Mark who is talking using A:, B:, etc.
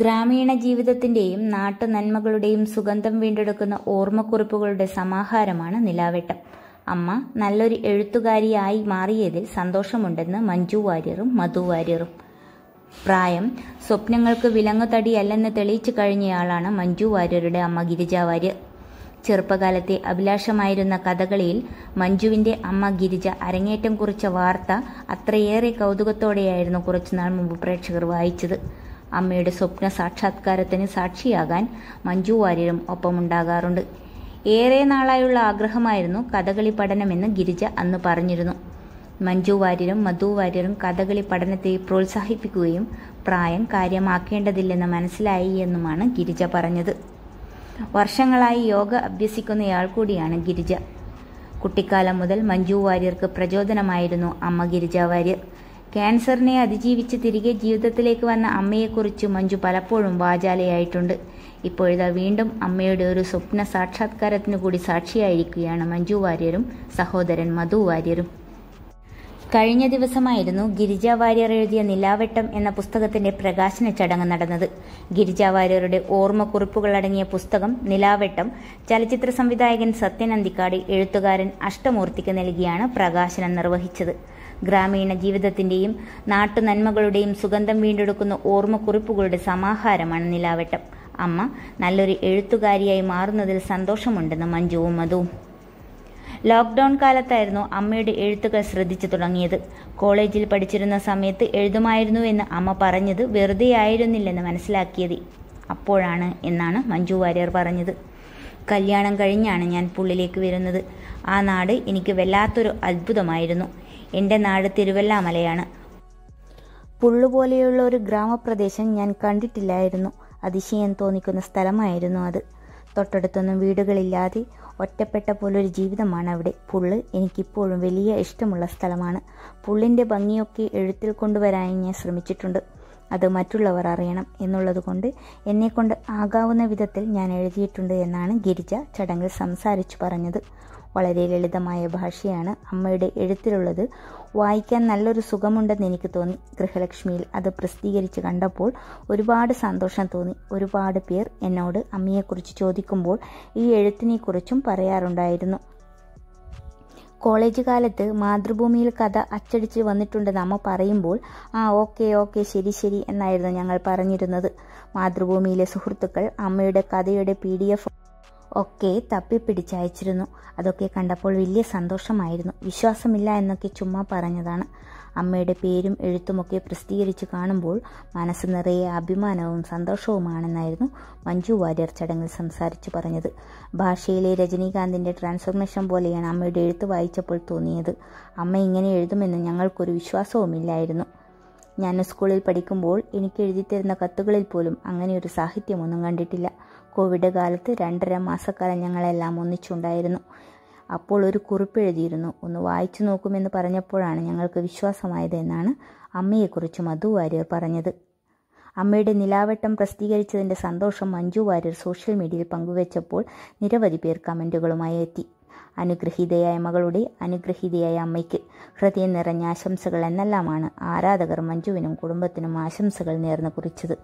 A: ഗ്രാമീണ ജീവിതത്തിന്റെയും നാട്ടു നന്മകളുടെയും സുഗന്ധം വീണ്ടെടുക്കുന്ന ഓർമ്മക്കുറിപ്പുകളുടെ സമാഹാരമാണ് നിലാവെട്ടം അമ്മ നല്ലൊരു എഴുത്തുകാരിയായി മാറിയതിൽ സന്തോഷമുണ്ടെന്ന് മഞ്ജു വാര്യറും മധു വാര്യറും പ്രായം സ്വപ്നങ്ങൾക്ക് വിലങ്ങുതടിയല്ലെന്ന് തെളിയിച്ചു കഴിഞ്ഞയാളാണ് മഞ്ജു വാര്യരുടെ അമ്മ ഗിരിജ വാര്യർ ചെറുപ്പകാലത്തെ അഭിലാഷമായിരുന്ന കഥകളിയിൽ മഞ്ജുവിന്റെ അമ്മ ഗിരിജ അരങ്ങേറ്റം കുറിച്ച വാർത്ത അത്രയേറെ കൗതുകത്തോടെയായിരുന്നു കുറച്ചുനാൾ മുമ്പ് പ്രേക്ഷകർ വായിച്ചത് അമ്മയുടെ സ്വപ്ന സാക്ഷാത്കാരത്തിന് സാക്ഷിയാകാൻ മഞ്ജു വാര്യരും ഒപ്പമുണ്ടാകാറുണ്ട് ഏറെ നാളായുള്ള ആഗ്രഹമായിരുന്നു കഥകളി പഠനമെന്ന് ഗിരിജ അന്ന് പറഞ്ഞിരുന്നു മഞ്ജു വാര്യരും മധു വാര്യരും കഥകളി പഠനത്തെ പ്രോത്സാഹിപ്പിക്കുകയും പ്രായം കാര്യമാക്കേണ്ടതില്ലെന്ന് മനസ്സിലായി എന്നുമാണ് ഗിരിജ പറഞ്ഞത് വർഷങ്ങളായി യോഗ അഭ്യസിക്കുന്നയാൾ കൂടിയാണ് ഗിരിജ കുട്ടിക്കാലം മുതൽ മഞ്ജു വാര്യർക്ക് പ്രചോദനമായിരുന്നു അമ്മ ഗിരിജ വാര്യർ ക്യാൻസറിനെ അതിജീവിച്ച് തിരികെ ജീവിതത്തിലേക്ക് വന്ന അമ്മയെക്കുറിച്ച് മഞ്ജു പലപ്പോഴും വാചാലയായിട്ടുണ്ട് ഇപ്പോഴിതാ വീണ്ടും അമ്മയുടെ ഒരു സ്വപ്ന സാക്ഷാത്കാരത്തിനു കൂടി സാക്ഷിയായിരിക്കുകയാണ് മഞ്ജു വാര്യരും സഹോദരൻ മധു വാര്യരും കഴിഞ്ഞ ദിവസമായിരുന്നു ഗിരിജ വാര്യർ എഴുതിയ നിലാവെട്ടം എന്ന പുസ്തകത്തിന്റെ പ്രകാശന ചടങ്ങ് നടന്നത് ഗിരിജ വാര്യരുടെ ഓർമ്മക്കുറിപ്പുകൾ അടങ്ങിയ പുസ്തകം നിലാവെട്ടം ചലച്ചിത്ര സംവിധായകൻ സത്യൻ അന്തിക്കാട് എഴുത്തുകാരൻ അഷ്ടമൂർത്തിക്ക് നൽകിയാണ് പ്രകാശനം നിർവഹിച്ചത് ഗ്രാമീണ ജീവിതത്തിന്റെയും നാട്ടു നന്മകളുടെയും സുഗന്ധം വീണ്ടെടുക്കുന്ന ഓർമ്മക്കുറിപ്പുകളുടെ സമാഹാരമാണ് നിലാവട്ടം അമ്മ നല്ലൊരു എഴുത്തുകാരിയായി മാറുന്നതിൽ സന്തോഷമുണ്ടെന്ന് മഞ്ജുവും മധുവും ലോക്ക്ഡൌൺ കാലത്തായിരുന്നു അമ്മയുടെ എഴുത്തുകൾ ശ്രദ്ധിച്ചു തുടങ്ങിയത് കോളേജിൽ പഠിച്ചിരുന്ന സമയത്ത് എഴുതുമായിരുന്നു എന്ന് അമ്മ പറഞ്ഞത് വെറുതെ ആയിരുന്നില്ലെന്ന് മനസ്സിലാക്കിയത് അപ്പോഴാണ് എന്നാണ് മഞ്ജു വാര്യർ പറഞ്ഞത് കല്യാണം കഴിഞ്ഞാണ് ഞാൻ പുള്ളിലേക്ക് വരുന്നത് ആ നാട് എനിക്ക് വല്ലാത്തൊരു അത്ഭുതമായിരുന്നു എൻ്റെ നാട് തിരുവല്ലാമലയാണ് പുള്ളുപോലെയുള്ള ഒരു ഗ്രാമപ്രദേശം ഞാൻ കണ്ടിട്ടില്ലായിരുന്നു അതിശയം തോന്നിക്കുന്ന സ്ഥലമായിരുന്നു അത് തൊട്ടടുത്തൊന്നും വീടുകളില്ലാതെ ഒറ്റപ്പെട്ട പോലൊരു ജീവിതമാണ് അവിടെ പുള്ള് എനിക്കിപ്പോഴും വലിയ ഇഷ്ടമുള്ള സ്ഥലമാണ് പുള്ളിൻ്റെ ഭംഗിയൊക്കെ എഴുത്തിൽ കൊണ്ടുവരാൻ ഞാൻ ശ്രമിച്ചിട്ടുണ്ട് അത് മറ്റുള്ളവർ അറിയണം എന്നുള്ളതുകൊണ്ട് എന്നെക്കൊണ്ട് ആകാവുന്ന വിധത്തിൽ ഞാൻ എഴുതിയിട്ടുണ്ട് എന്നാണ് ഗിരിജ ചടങ്ങിൽ സംസാരിച്ചു പറഞ്ഞത് വളരെ ലളിതമായ ഭാഷയാണ് അമ്മയുടെ എഴുത്തിലുള്ളത് വായിക്കാൻ നല്ലൊരു സുഖമുണ്ടെന്ന് എനിക്ക് തോന്നി ഗൃഹലക്ഷ്മിയിൽ അത് പ്രസിദ്ധീകരിച്ച് കണ്ടപ്പോൾ ഒരുപാട് സന്തോഷം തോന്നി ഒരുപാട് പേർ എന്നോട് അമ്മയെക്കുറിച്ച് ചോദിക്കുമ്പോൾ ഈ എഴുത്തിനെക്കുറിച്ചും പറയാറുണ്ടായിരുന്നു കോളേജ് കാലത്ത് മാതൃഭൂമിയിൽ കഥ അച്ചടിച്ച് വന്നിട്ടുണ്ടെന്ന് അമ്മ പറയുമ്പോൾ ആ ഓക്കെ ഓക്കെ ശരി ശരി എന്നായിരുന്നു ഞങ്ങൾ പറഞ്ഞിരുന്നത് മാതൃഭൂമിയിലെ സുഹൃത്തുക്കൾ അമ്മയുടെ കഥയുടെ പി ഒക്കെ തപ്പിപ്പിടിച്ചയച്ചിരുന്നു അതൊക്കെ കണ്ടപ്പോൾ വലിയ സന്തോഷമായിരുന്നു വിശ്വാസമില്ല എന്നൊക്കെ ചുമ്മാ പറഞ്ഞതാണ് അമ്മയുടെ പേരും എഴുത്തുമൊക്കെ പ്രസിദ്ധീകരിച്ച് കാണുമ്പോൾ മനസ്സ് നിറയെ അഭിമാനവും സന്തോഷവുമാണെന്നായിരുന്നു മഞ്ജു വാര്യർ ചടങ്ങിൽ സംസാരിച്ചു പറഞ്ഞത് ഭാഷയിലെ രജനീകാന്തിൻ്റെ ട്രാൻസ്ഫോർമേഷൻ പോലെയാണ് അമ്മയുടെ എഴുത്ത് വായിച്ചപ്പോൾ തോന്നിയത് അമ്മ ഇങ്ങനെ എഴുതുമെന്ന് ഞങ്ങൾക്കൊരു വിശ്വാസവുമില്ലായിരുന്നു ഞാൻ സ്കൂളിൽ പഠിക്കുമ്പോൾ എനിക്ക് എഴുതിത്തരുന്ന കത്തുകളിൽ പോലും അങ്ങനെ ഒരു സാഹിത്യമൊന്നും കണ്ടിട്ടില്ല കോവിഡ് കാലത്ത് രണ്ടര മാസക്കാലം ഞങ്ങളെല്ലാം ഒന്നിച്ചുണ്ടായിരുന്നു അപ്പോൾ ഒരു കുറിപ്പ് എഴുതിയിരുന്നു ഒന്ന് വായിച്ചു നോക്കുമെന്ന് പറഞ്ഞപ്പോഴാണ് ഞങ്ങൾക്ക് വിശ്വാസമായത് എന്നാണ് അമ്മയെക്കുറിച്ച് മധു വാര്യർ പറഞ്ഞത് അമ്മയുടെ നിലാവട്ടം പ്രസിദ്ധീകരിച്ചതിൻ്റെ സന്തോഷം മഞ്ജു വാര്യർ സോഷ്യൽ മീഡിയയിൽ പങ്കുവച്ചപ്പോൾ നിരവധി പേർ കമൻറ്റുകളുമായി എത്തി അനുഗ്രഹീതയായ മകളുടെ അനുഗ്രഹീതയായ അമ്മയ്ക്ക് ഹൃദയം നിറഞ്ഞ ആശംസകൾ എന്നെല്ലാമാണ് ആരാധകർ മഞ്ജുവിനും കുടുംബത്തിനും ആശംസകൾ നേർന്ന് കുറിച്ചത്